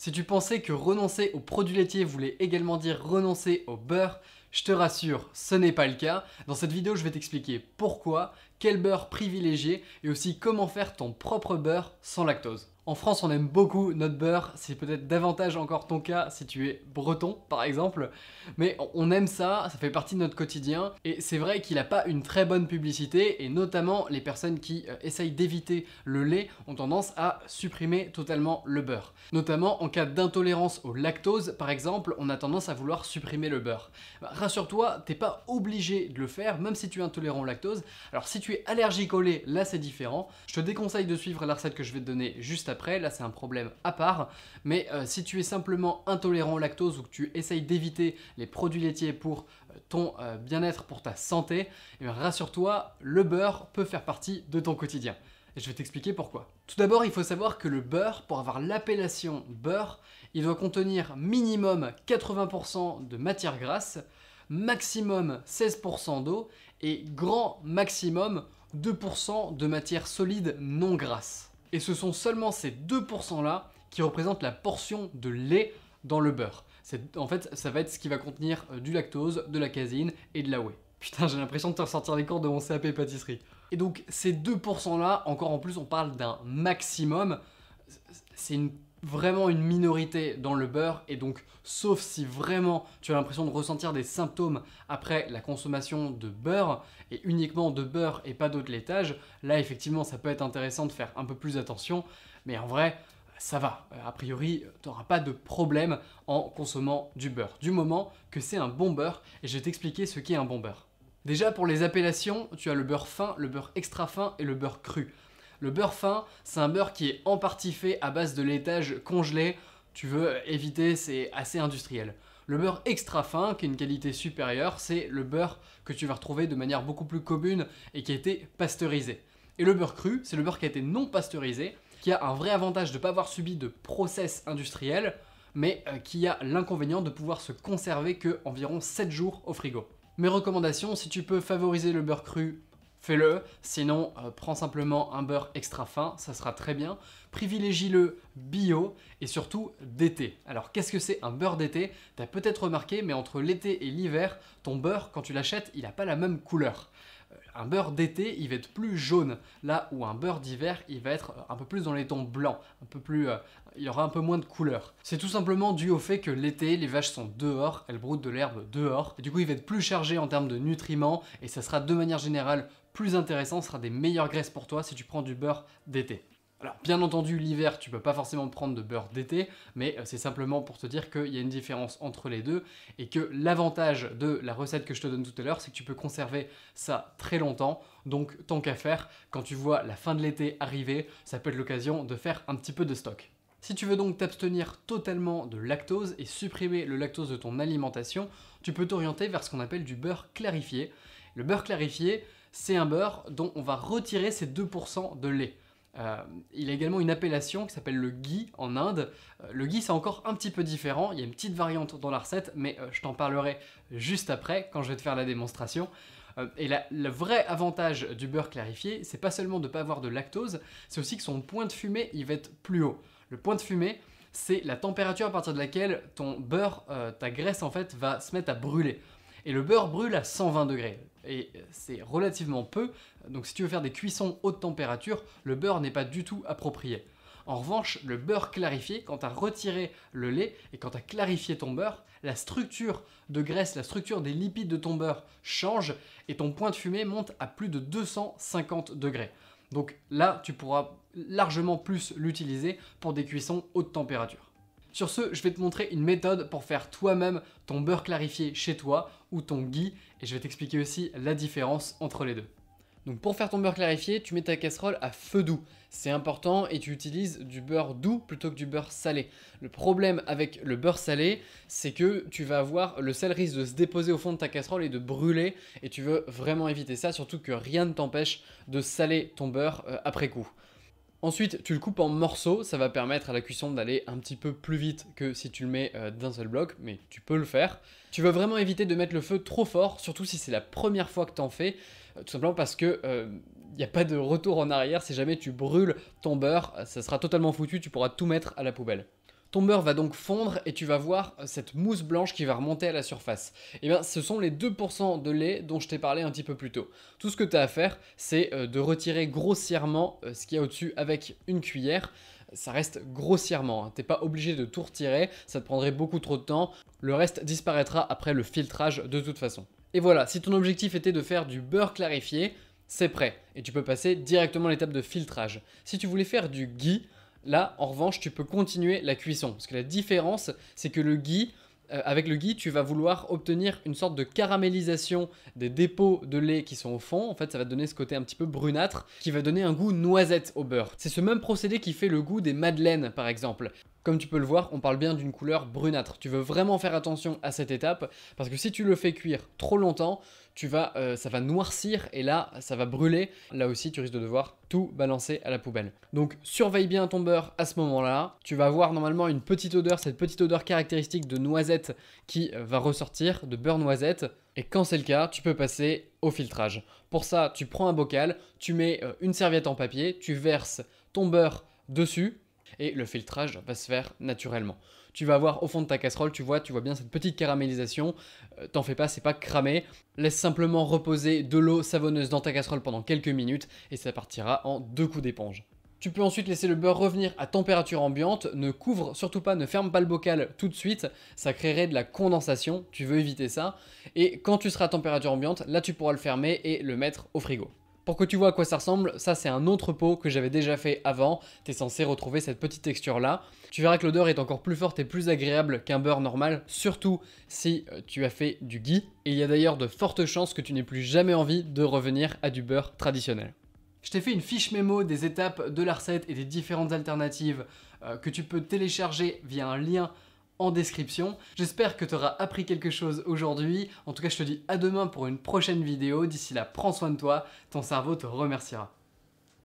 Si tu pensais que renoncer aux produits laitiers voulait également dire renoncer au beurre, je te rassure, ce n'est pas le cas. Dans cette vidéo, je vais t'expliquer pourquoi, quel beurre privilégier et aussi comment faire ton propre beurre sans lactose. En France, on aime beaucoup notre beurre, c'est peut-être davantage encore ton cas si tu es breton par exemple, mais on aime ça, ça fait partie de notre quotidien, et c'est vrai qu'il n'a pas une très bonne publicité, et notamment les personnes qui euh, essayent d'éviter le lait ont tendance à supprimer totalement le beurre. Notamment en cas d'intolérance au lactose par exemple, on a tendance à vouloir supprimer le beurre. Bah, rassure-toi, t'es pas obligé de le faire, même si tu es intolérant au lactose. Alors si tu es allergique au lait, là c'est différent. Je te déconseille de suivre la recette que je vais te donner juste après après, là c'est un problème à part. Mais euh, si tu es simplement intolérant au lactose ou que tu essayes d'éviter les produits laitiers pour euh, ton euh, bien-être, pour ta santé, eh rassure-toi, le beurre peut faire partie de ton quotidien. Et je vais t'expliquer pourquoi. Tout d'abord, il faut savoir que le beurre, pour avoir l'appellation beurre, il doit contenir minimum 80% de matière grasse, maximum 16% d'eau et grand maximum 2% de matière solide non grasse. Et ce sont seulement ces 2% là qui représentent la portion de lait dans le beurre. En fait, ça va être ce qui va contenir euh, du lactose, de la casine et de la whey. Putain, j'ai l'impression de te ressortir les cours de mon CAP pâtisserie. Et donc, ces 2% là, encore en plus, on parle d'un maximum. C'est une vraiment une minorité dans le beurre et donc sauf si vraiment tu as l'impression de ressentir des symptômes après la consommation de beurre et uniquement de beurre et pas d'autres laitages, là effectivement ça peut être intéressant de faire un peu plus attention mais en vrai ça va, a priori tu n'auras pas de problème en consommant du beurre du moment que c'est un bon beurre et je vais t'expliquer ce qu'est un bon beurre. Déjà pour les appellations, tu as le beurre fin, le beurre extra fin et le beurre cru. Le beurre fin, c'est un beurre qui est en partie fait à base de laitage congelé. Tu veux éviter, c'est assez industriel. Le beurre extra fin, qui a une qualité supérieure, c'est le beurre que tu vas retrouver de manière beaucoup plus commune et qui a été pasteurisé. Et le beurre cru, c'est le beurre qui a été non pasteurisé, qui a un vrai avantage de ne pas avoir subi de process industriel, mais euh, qui a l'inconvénient de pouvoir se conserver que environ 7 jours au frigo. Mes recommandations, si tu peux favoriser le beurre cru, fais-le. Sinon, euh, prends simplement un beurre extra fin, ça sera très bien. Privilégie-le bio et surtout d'été. Alors, qu'est-ce que c'est un beurre d'été T'as peut-être remarqué, mais entre l'été et l'hiver, ton beurre, quand tu l'achètes, il n'a pas la même couleur. Euh, un beurre d'été, il va être plus jaune, là où un beurre d'hiver, il va être euh, un peu plus dans les tons blancs, un peu plus, il aura un peu moins de couleur. C'est tout simplement dû au fait que l'été, les vaches sont dehors, elles broutent de l'herbe dehors, et du coup, il va être plus chargé en termes de nutriments, et ça sera de manière générale plus intéressant sera des meilleures graisses pour toi si tu prends du beurre d'été. Alors bien entendu l'hiver tu peux pas forcément prendre de beurre d'été mais euh, c'est simplement pour te dire qu'il y a une différence entre les deux et que l'avantage de la recette que je te donne tout à l'heure c'est que tu peux conserver ça très longtemps donc tant qu'à faire quand tu vois la fin de l'été arriver ça peut être l'occasion de faire un petit peu de stock. Si tu veux donc t'abstenir totalement de lactose et supprimer le lactose de ton alimentation, tu peux t'orienter vers ce qu'on appelle du beurre clarifié. Le beurre clarifié, c'est un beurre dont on va retirer ces 2% de lait. Euh, il a également une appellation qui s'appelle le ghee en Inde. Euh, le ghee, c'est encore un petit peu différent. Il y a une petite variante dans la recette, mais euh, je t'en parlerai juste après quand je vais te faire la démonstration. et le vrai avantage du beurre clarifié, c'est pas seulement de ne pas avoir de lactose, c'est aussi que son point de fumée, il va être plus haut. Le point de fumée, c'est la température à partir de laquelle ton beurre, ta graisse en fait, va se mettre à brûler et le beurre brûle à 120 degrés. Et euh, c'est relativement peu, donc si tu veux faire des cuissons haute température, le beurre n'est pas du tout approprié. En revanche, le beurre clarifié, quand tu as retiré le lait et quand tu as clarifié ton beurre, la structure de graisse, la structure des lipides de ton beurre change et ton point de fumée monte à plus de 250 degrés. Donc là, tu pourras largement plus l'utiliser pour des cuissons haute température. Sur ce, je vais te montrer une méthode pour faire toi-même ton beurre clarifié chez toi ou ton ghee et je vais t'expliquer aussi la différence entre les deux. Donc pour faire ton beurre clarifié, tu mets ta casserole à feu doux. C'est important et tu utilises du beurre doux plutôt que du beurre salé. Le problème avec le beurre salé, c'est que tu vas avoir le sel risque de se déposer au fond de ta casserole et de brûler et tu veux vraiment éviter ça, surtout que rien ne t'empêche de saler ton beurre euh, après coup. Ensuite, tu le coupes en morceaux, ça va permettre à la cuisson d'aller un petit peu plus vite que si tu le mets euh, d'un seul bloc, mais tu peux le faire. Tu veux vraiment éviter de mettre le feu trop fort, surtout si c'est la première fois que tu t'en fais, euh, tout simplement parce que il euh, n'y a pas de retour en arrière, si jamais tu brûles ton beurre, ça sera totalement foutu, tu pourras tout mettre à la poubelle. Ton beurre va donc fondre et tu vas voir euh, cette mousse blanche qui va remonter à la surface. Et eh bien, ce sont les 2% de lait dont je t'ai parlé un petit peu plus tôt. Tout ce que tu as à faire, c'est euh, de retirer grossièrement euh, ce qu'il y a au-dessus avec une cuillère ça reste grossièrement. Hein. T'es pas obligé de tout retirer, ça te prendrait beaucoup trop de temps. Le reste disparaîtra après le filtrage de toute façon. Et voilà, si ton objectif était de faire du beurre clarifié, c'est prêt. Et tu peux passer directement à l'étape de filtrage. Si tu voulais faire du ghee, Là, en revanche, tu peux continuer la cuisson. Parce que la différence, c'est que le gui, euh, avec le gui, tu vas vouloir obtenir une sorte de caramélisation des dépôts de lait qui sont au fond. En fait, ça va donner ce côté un petit peu brunâtre qui va donner un goût noisette au beurre. C'est ce même procédé qui fait le goût des madeleines, par exemple. Comme tu peux le voir, on parle bien d'une couleur brunâtre. Tu veux vraiment faire attention à cette étape parce que si tu le fais cuire trop longtemps, tu vas, euh, ça va noircir et là, ça va brûler. Là aussi, tu risques de devoir tout balancer à la poubelle. Donc, surveille bien ton beurre à ce moment-là. Tu vas avoir normalement une petite odeur, cette petite odeur caractéristique de noisette qui euh, va ressortir, de beurre noisette. Et quand c'est le cas, tu peux passer au filtrage. Pour ça, tu prends un bocal, tu mets euh, une serviette en papier, tu verses ton beurre dessus et le filtrage va se faire naturellement. Tu vas voir au fond de ta casserole, tu vois, tu vois bien cette petite caramélisation, euh, t'en fais pas, c'est pas cramé. Laisse simplement reposer de l'eau savonneuse dans ta casserole pendant quelques minutes et ça partira en deux coups d'éponge. Tu peux ensuite laisser le beurre revenir à température ambiante, ne couvre surtout pas, ne ferme pas le bocal tout de suite, ça créerait de la condensation, tu veux éviter ça. Et quand tu seras à température ambiante, là tu pourras le fermer et le mettre au frigo. Pour que tu vois à quoi ça ressemble, ça c'est un autre pot que j'avais déjà fait avant. T'es censé retrouver cette petite texture là. Tu verras que l'odeur est encore plus forte et plus agréable qu'un beurre normal, surtout si euh, tu as fait du ghee. Et il y a d'ailleurs de fortes chances que tu n'aies plus jamais envie de revenir à du beurre traditionnel. Je t'ai fait une fiche mémo des étapes de la recette et des différentes alternatives euh, que tu peux télécharger via un lien description. J'espère que tu auras appris quelque chose aujourd'hui. En tout cas, je te dis à demain pour une prochaine vidéo. D'ici là, prends soin de toi, ton cerveau te remerciera.